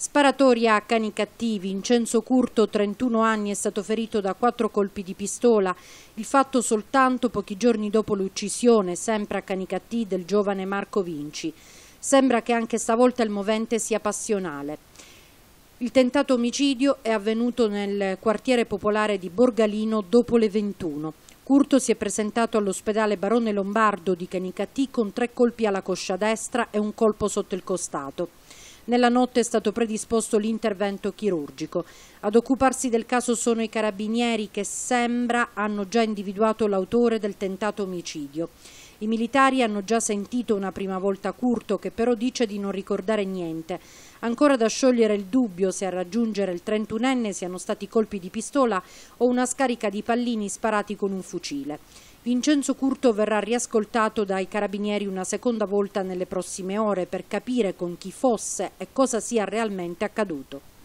Sparatori a cani cattivi, Incenso Curto, 31 anni, è stato ferito da quattro colpi di pistola. Il fatto soltanto pochi giorni dopo l'uccisione, sempre a cani cattivi, del giovane Marco Vinci. Sembra che anche stavolta il movente sia passionale. Il tentato omicidio è avvenuto nel quartiere popolare di Borgalino dopo le 21. Curto si è presentato all'ospedale Barone Lombardo di Canicattì con tre colpi alla coscia destra e un colpo sotto il costato. Nella notte è stato predisposto l'intervento chirurgico. Ad occuparsi del caso sono i carabinieri che sembra hanno già individuato l'autore del tentato omicidio. I militari hanno già sentito una prima volta Curto che però dice di non ricordare niente. Ancora da sciogliere il dubbio se a raggiungere il 31enne siano stati colpi di pistola o una scarica di pallini sparati con un fucile. Vincenzo Curto verrà riascoltato dai carabinieri una seconda volta nelle prossime ore per capire con chi fosse e cosa sia realmente accaduto.